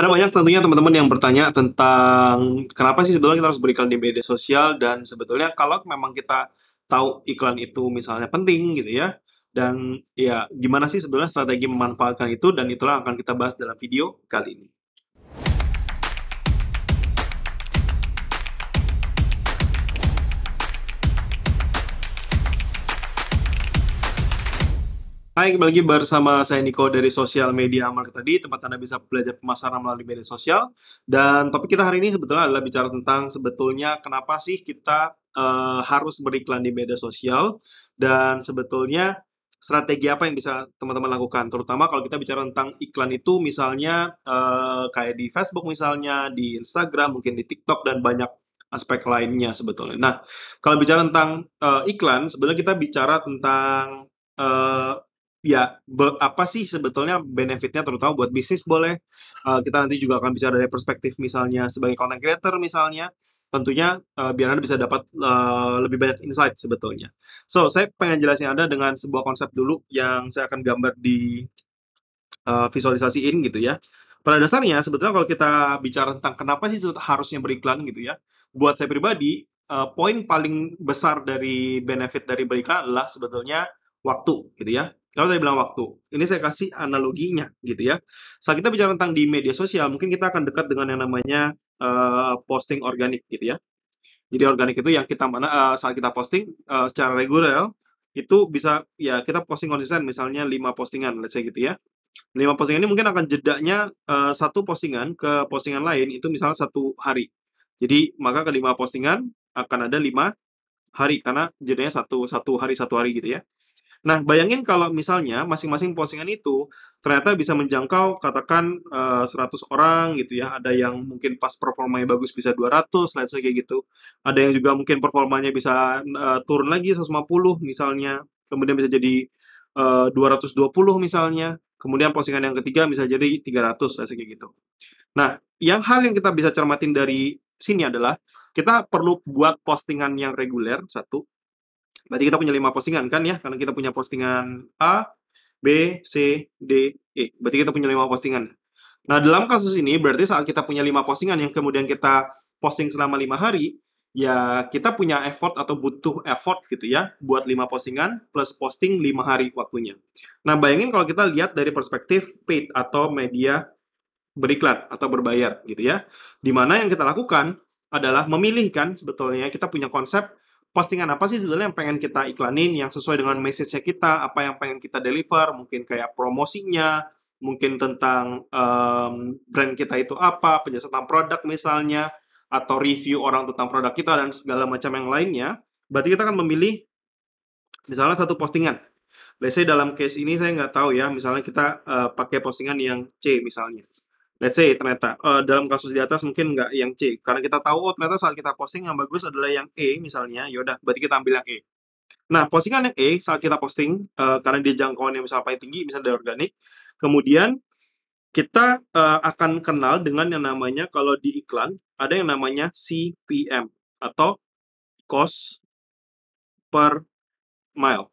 Ada banyak tentunya teman-teman yang bertanya tentang kenapa sih sebetulnya kita harus beriklan di media sosial dan sebetulnya kalau memang kita tahu iklan itu misalnya penting gitu ya dan ya gimana sih sebetulnya strategi memanfaatkan itu dan itulah akan kita bahas dalam video kali ini. Hai, kembali lagi bersama saya Niko dari Sosial Media Amal tadi, tempat Anda bisa belajar pemasaran melalui media sosial. Dan topik kita hari ini sebetulnya adalah bicara tentang sebetulnya kenapa sih kita uh, harus beriklan di media sosial dan sebetulnya strategi apa yang bisa teman-teman lakukan. Terutama kalau kita bicara tentang iklan itu misalnya uh, kayak di Facebook misalnya, di Instagram, mungkin di TikTok dan banyak aspek lainnya sebetulnya. Nah, kalau bicara tentang uh, iklan, sebenarnya kita bicara tentang uh, ya be, apa sih sebetulnya benefitnya terutama buat bisnis boleh uh, kita nanti juga akan bicara dari perspektif misalnya sebagai content creator misalnya tentunya uh, biar anda bisa dapat uh, lebih banyak insight sebetulnya so saya pengen jelasin anda dengan sebuah konsep dulu yang saya akan gambar di uh, visualisasiin gitu ya pada dasarnya sebetulnya kalau kita bicara tentang kenapa sih harusnya beriklan gitu ya buat saya pribadi uh, poin paling besar dari benefit dari beriklan adalah sebetulnya waktu gitu ya kalau saya bilang waktu. Ini saya kasih analoginya gitu ya. Saat kita bicara tentang di media sosial, mungkin kita akan dekat dengan yang namanya uh, posting organik gitu ya. Jadi organik itu yang kita mana uh, saat kita posting uh, secara reguler itu bisa ya kita posting konsisten misalnya 5 postingan let's say gitu ya. 5 postingan ini mungkin akan jedanya uh, satu postingan ke postingan lain itu misalnya satu hari. Jadi maka ke kelima postingan akan ada lima hari karena jedanya satu satu hari satu hari gitu ya. Nah, bayangin kalau misalnya masing-masing postingan itu ternyata bisa menjangkau katakan uh, eh, 100 orang gitu ya. Ada yang mungkin pas performanya bagus bisa 200, lain say kayak gitu. Ada yang juga mungkin performanya bisa uh, turun lagi 150 misalnya. Kemudian bisa jadi eh, uh, 220 misalnya. Kemudian postingan yang ketiga bisa jadi 300, lain say kayak gitu. Nah, yang hal yang kita bisa cermatin dari sini adalah kita perlu buat postingan yang reguler satu Berarti kita punya lima postingan kan ya, karena kita punya postingan A, B, C, D, E. Berarti kita punya lima postingan. Nah, dalam kasus ini berarti saat kita punya lima postingan yang kemudian kita posting selama lima hari, ya kita punya effort atau butuh effort gitu ya buat lima postingan plus posting lima hari waktunya. Nah, bayangin kalau kita lihat dari perspektif paid atau media beriklan atau berbayar gitu ya. Dimana yang kita lakukan adalah memilihkan sebetulnya kita punya konsep postingan apa sih sebenarnya yang pengen kita iklanin yang sesuai dengan message-nya kita, apa yang pengen kita deliver, mungkin kayak promosinya, mungkin tentang um, brand kita itu apa, penjelasan produk misalnya, atau review orang tentang produk kita dan segala macam yang lainnya. Berarti kita akan memilih misalnya satu postingan. Let's say dalam case ini saya nggak tahu ya, misalnya kita uh, pakai postingan yang C misalnya let's say ternyata uh, dalam kasus di atas mungkin nggak yang C karena kita tahu oh, ternyata saat kita posting yang bagus adalah yang E misalnya yaudah berarti kita ambil yang E nah postingan yang E saat kita posting uh, karena dia yang misalnya paling tinggi misalnya dari organik kemudian kita uh, akan kenal dengan yang namanya kalau di iklan ada yang namanya CPM atau cost per mile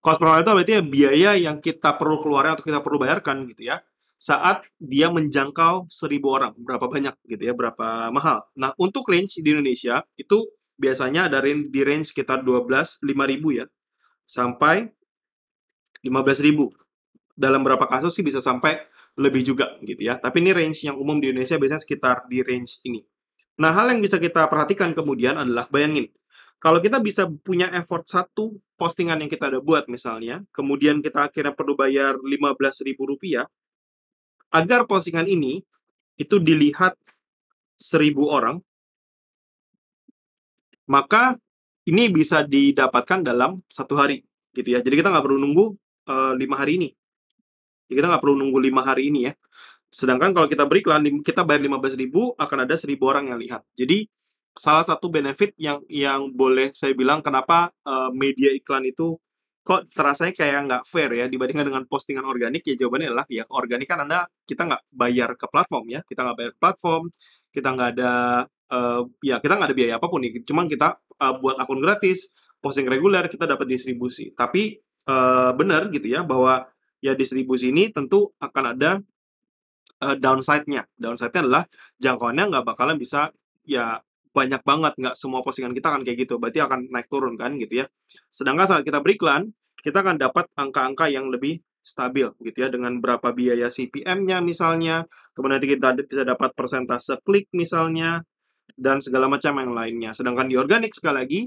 cost per mile itu berarti ya biaya yang kita perlu keluarkan atau kita perlu bayarkan gitu ya saat dia menjangkau seribu orang, berapa banyak gitu ya, berapa mahal. Nah, untuk range di Indonesia itu biasanya ada di range sekitar dua belas lima ribu ya sampai lima belas ribu. Dalam berapa kasus sih bisa sampai lebih juga gitu ya. Tapi ini range yang umum di Indonesia biasanya sekitar di range ini. Nah, hal yang bisa kita perhatikan kemudian adalah bayangin kalau kita bisa punya effort satu postingan yang kita ada buat misalnya, kemudian kita akhirnya perlu bayar 15.000 rupiah, agar postingan ini itu dilihat seribu orang, maka ini bisa didapatkan dalam satu hari, gitu ya. Jadi kita nggak perlu nunggu eh, lima hari ini. Jadi kita nggak perlu nunggu lima hari ini ya. Sedangkan kalau kita beriklan, kita bayar lima belas ribu akan ada seribu orang yang lihat. Jadi salah satu benefit yang yang boleh saya bilang kenapa uh, media iklan itu kok terasanya kayak nggak fair ya dibandingkan dengan postingan organik ya jawabannya adalah ya organik kan anda kita nggak bayar ke platform ya kita nggak bayar platform kita nggak ada uh, ya kita nggak ada biaya apapun nih cuman kita uh, buat akun gratis posting reguler kita dapat distribusi tapi uh, benar gitu ya bahwa ya distribusi ini tentu akan ada uh, downside-nya downside-nya adalah jangkauannya nggak bakalan bisa ya banyak banget nggak semua postingan kita kan kayak gitu berarti akan naik turun kan gitu ya sedangkan saat kita beriklan kita akan dapat angka-angka yang lebih stabil gitu ya dengan berapa biaya CPM-nya misalnya kemudian nanti kita bisa dapat persentase klik misalnya dan segala macam yang lainnya sedangkan di organik sekali lagi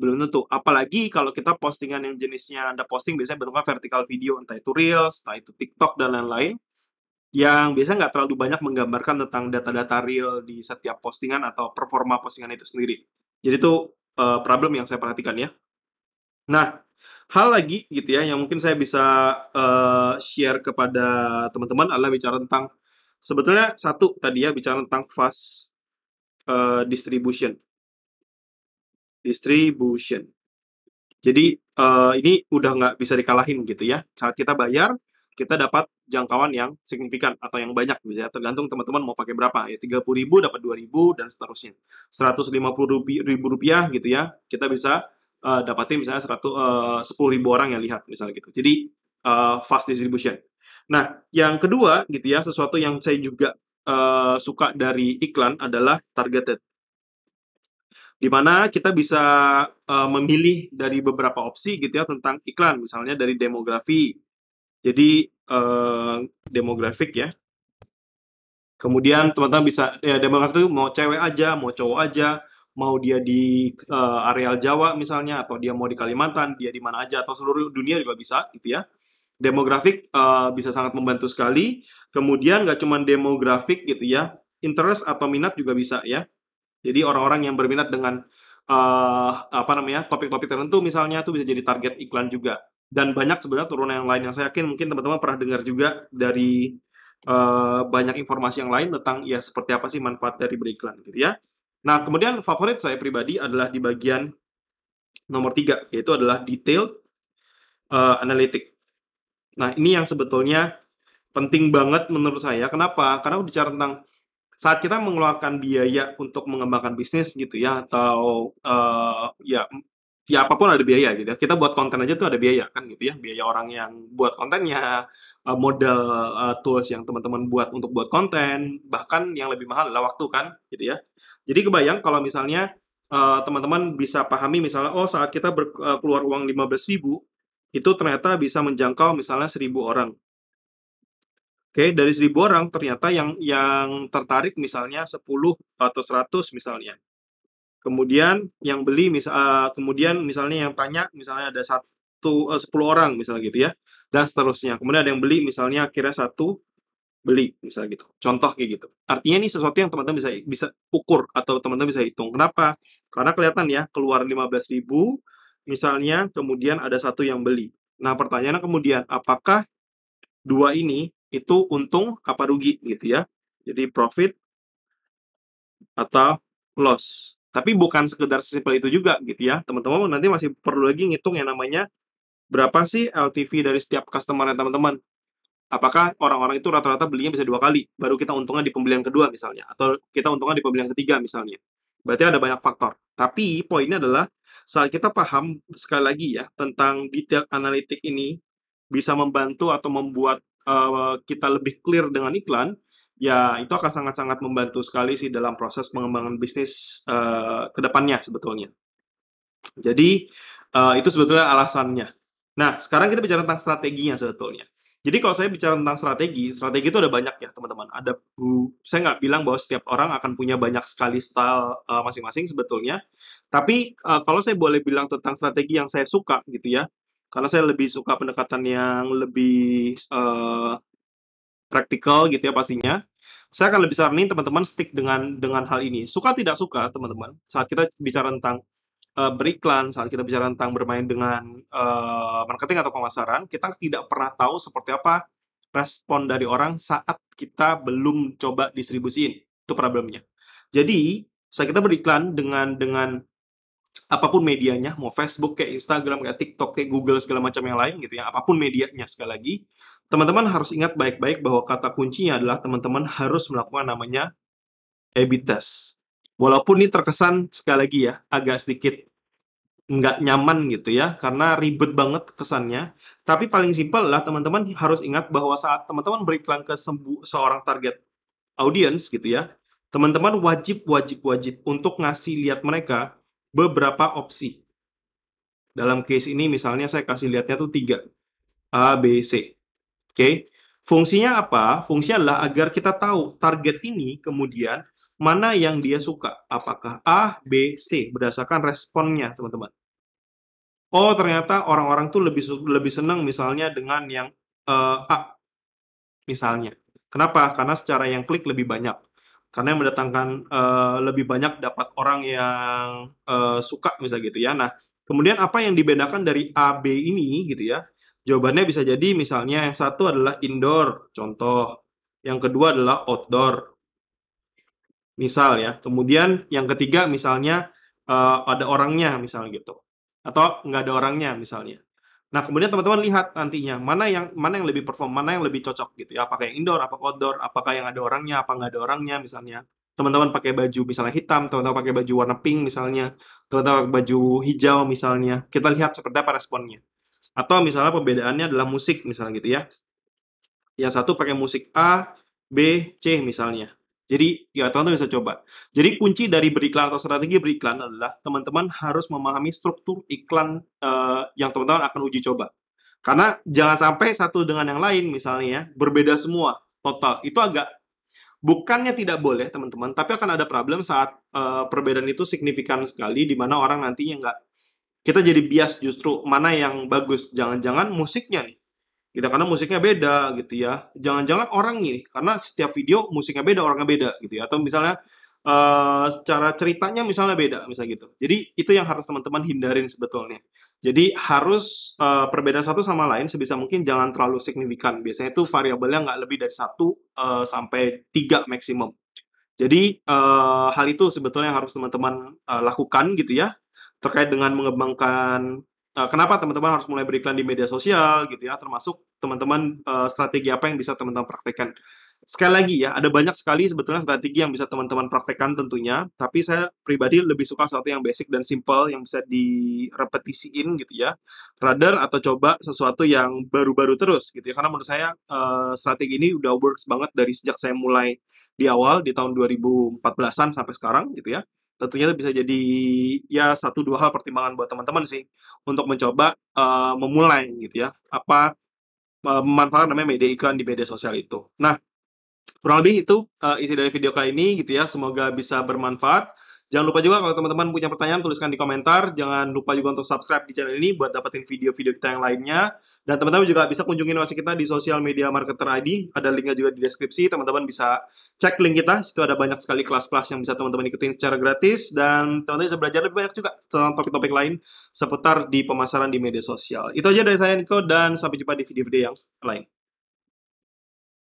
belum tentu apalagi kalau kita postingan yang jenisnya anda posting biasanya bentuknya vertikal video entah itu reels entah itu TikTok dan lain-lain yang biasanya nggak terlalu banyak menggambarkan tentang data-data real di setiap postingan atau performa postingan itu sendiri. Jadi itu uh, problem yang saya perhatikan ya. Nah, hal lagi gitu ya yang mungkin saya bisa uh, share kepada teman-teman adalah bicara tentang sebetulnya satu tadi ya bicara tentang fast uh, distribution. Distribution. Jadi uh, ini udah nggak bisa dikalahin gitu ya. Saat kita bayar, kita dapat jangkauan yang signifikan atau yang banyak bisa tergantung teman-teman mau pakai berapa ya 30.000 dapat 2.000 dan seterusnya 150.000 rupiah gitu ya kita bisa uh, dapatin misalnya 100 uh, 10.000 orang yang lihat misalnya gitu jadi uh, fast distribution nah yang kedua gitu ya sesuatu yang saya juga uh, suka dari iklan adalah targeted di mana kita bisa uh, memilih dari beberapa opsi gitu ya tentang iklan misalnya dari demografi jadi eh, demografik ya. Kemudian teman-teman bisa ya demografik itu mau cewek aja, mau cowok aja, mau dia di uh, areal Jawa misalnya atau dia mau di Kalimantan, dia di mana aja atau seluruh dunia juga bisa gitu ya. Demografik uh, bisa sangat membantu sekali. Kemudian nggak cuma demografik gitu ya, interest atau minat juga bisa ya. Jadi orang-orang yang berminat dengan uh, apa namanya topik-topik tertentu misalnya itu bisa jadi target iklan juga dan banyak sebenarnya turunan yang lain yang saya yakin mungkin teman-teman pernah dengar juga dari uh, banyak informasi yang lain tentang ya seperti apa sih manfaat dari beriklan gitu ya. Nah, kemudian favorit saya pribadi adalah di bagian nomor tiga, yaitu adalah detail uh, analitik. Nah, ini yang sebetulnya penting banget menurut saya. Kenapa? Karena bicara tentang saat kita mengeluarkan biaya untuk mengembangkan bisnis gitu ya, atau uh, ya ya apapun ada biaya gitu ya. Kita buat konten aja tuh ada biaya kan gitu ya. Biaya orang yang buat kontennya, eh, modal eh, tools yang teman-teman buat untuk buat konten, bahkan yang lebih mahal adalah waktu kan gitu ya. Jadi kebayang kalau misalnya eh, teman-teman bisa pahami misalnya oh saat kita ber, uh, keluar uang ribu, itu ternyata bisa menjangkau misalnya 1.000 orang. Oke, dari 1.000 orang ternyata yang yang tertarik misalnya 10 atau 100 misalnya kemudian yang beli misal eh, kemudian misalnya yang tanya misalnya ada satu eh, sepuluh orang misalnya gitu ya dan seterusnya kemudian ada yang beli misalnya akhirnya satu beli misalnya gitu contoh kayak gitu artinya ini sesuatu yang teman-teman bisa bisa ukur atau teman-teman bisa hitung kenapa karena kelihatan ya keluar 15.000 misalnya kemudian ada satu yang beli nah pertanyaannya kemudian apakah dua ini itu untung apa rugi gitu ya jadi profit atau loss tapi bukan sekedar sesimpel itu juga gitu ya. Teman-teman nanti masih perlu lagi ngitung yang namanya berapa sih LTV dari setiap customer teman-teman. Apakah orang-orang itu rata-rata belinya bisa dua kali, baru kita untungnya di pembelian kedua misalnya, atau kita untungnya di pembelian ketiga misalnya. Berarti ada banyak faktor. Tapi poinnya adalah saat kita paham sekali lagi ya tentang detail analitik ini bisa membantu atau membuat uh, kita lebih clear dengan iklan, ya itu akan sangat-sangat membantu sekali sih dalam proses pengembangan bisnis uh, ke sebetulnya. Jadi uh, itu sebetulnya alasannya. Nah, sekarang kita bicara tentang strateginya sebetulnya. Jadi kalau saya bicara tentang strategi, strategi itu ada banyak ya teman-teman. Ada bu, saya nggak bilang bahwa setiap orang akan punya banyak sekali style eh, masing-masing uh, sebetulnya. Tapi uh, kalau saya boleh bilang tentang strategi yang saya suka gitu ya, karena saya lebih suka pendekatan yang lebih uh, praktikal gitu ya pastinya. Saya akan lebih saranin teman-teman stick dengan dengan hal ini. Suka tidak suka teman-teman. Saat kita bicara tentang uh, beriklan, saat kita bicara tentang bermain dengan uh, marketing atau pemasaran, kita tidak pernah tahu seperti apa respon dari orang saat kita belum coba distribusiin. Itu problemnya. Jadi saat kita beriklan dengan dengan apapun medianya, mau Facebook kayak Instagram kayak TikTok kayak Google segala macam yang lain gitu ya, apapun medianya sekali lagi, teman-teman harus ingat baik-baik bahwa kata kuncinya adalah teman-teman harus melakukan namanya A/B test. Walaupun ini terkesan sekali lagi ya agak sedikit nggak nyaman gitu ya karena ribet banget kesannya. Tapi paling simpel lah teman-teman harus ingat bahwa saat teman-teman beriklan ke seorang target audience gitu ya, teman-teman wajib wajib wajib untuk ngasih lihat mereka beberapa opsi. Dalam case ini misalnya saya kasih lihatnya tuh tiga. A, B, C. Oke. Fungsinya apa? Fungsinya adalah agar kita tahu target ini kemudian mana yang dia suka. Apakah A, B, C berdasarkan responnya, teman-teman. Oh, ternyata orang-orang tuh lebih lebih senang misalnya dengan yang uh, A misalnya. Kenapa? Karena secara yang klik lebih banyak karena yang mendatangkan uh, lebih banyak dapat orang yang uh, suka misalnya gitu ya. Nah, kemudian apa yang dibedakan dari A B ini gitu ya? Jawabannya bisa jadi misalnya yang satu adalah indoor, contoh. Yang kedua adalah outdoor. Misal ya. Kemudian yang ketiga misalnya uh, ada orangnya misalnya gitu. Atau nggak ada orangnya misalnya. Nah, kemudian teman-teman lihat nantinya mana yang mana yang lebih perform, mana yang lebih cocok gitu ya. Apakah yang indoor, apa outdoor, apakah yang ada orangnya, apa nggak ada orangnya misalnya. Teman-teman pakai baju misalnya hitam, teman-teman pakai baju warna pink misalnya, teman-teman pakai baju hijau misalnya. Kita lihat seperti apa responnya. Atau misalnya perbedaannya adalah musik misalnya gitu ya. Yang satu pakai musik A, B, C misalnya. Jadi, ya teman-teman bisa coba. Jadi kunci dari beriklan atau strategi beriklan adalah teman-teman harus memahami struktur iklan uh, yang teman-teman akan uji coba. Karena jangan sampai satu dengan yang lain misalnya ya, berbeda semua total. Itu agak bukannya tidak boleh teman-teman, tapi akan ada problem saat uh, perbedaan itu signifikan sekali di mana orang nantinya nggak kita jadi bias justru mana yang bagus. Jangan-jangan musiknya nih gitu karena musiknya beda gitu ya jangan-jangan orang nih karena setiap video musiknya beda orangnya beda gitu ya atau misalnya uh, secara ceritanya misalnya beda misal gitu jadi itu yang harus teman-teman hindarin sebetulnya jadi harus uh, perbedaan satu sama lain sebisa mungkin jangan terlalu signifikan biasanya itu variabelnya nggak lebih dari satu uh, sampai tiga maksimum jadi uh, hal itu sebetulnya yang harus teman-teman uh, lakukan gitu ya terkait dengan mengembangkan Eh, kenapa teman-teman harus mulai beriklan di media sosial gitu ya, termasuk teman-teman uh, strategi apa yang bisa teman-teman praktekkan. Sekali lagi ya, ada banyak sekali sebetulnya strategi yang bisa teman-teman praktekkan tentunya, tapi saya pribadi lebih suka sesuatu yang basic dan simple yang bisa direpetisiin gitu ya, rather atau coba sesuatu yang baru-baru terus gitu ya, karena menurut saya uh, strategi ini udah works banget dari sejak saya mulai di awal di tahun 2014-an sampai sekarang gitu ya tentunya itu bisa jadi ya satu dua hal pertimbangan buat teman-teman sih untuk mencoba uh, memulai gitu ya apa uh, memanfaatkan namanya media iklan di media sosial itu. Nah kurang lebih itu uh, isi dari video kali ini gitu ya semoga bisa bermanfaat. Jangan lupa juga kalau teman-teman punya pertanyaan tuliskan di komentar. Jangan lupa juga untuk subscribe di channel ini buat dapetin video-video kita yang lainnya. Dan teman-teman juga bisa kunjungi website kita di sosial Media Marketer ID. Ada linknya juga di deskripsi. Teman-teman bisa cek link kita. Situ ada banyak sekali kelas-kelas yang bisa teman-teman ikutin secara gratis. Dan teman-teman bisa belajar lebih banyak juga tentang topik-topik lain seputar di pemasaran di media sosial. Itu aja dari saya Niko dan sampai jumpa di video-video yang lain.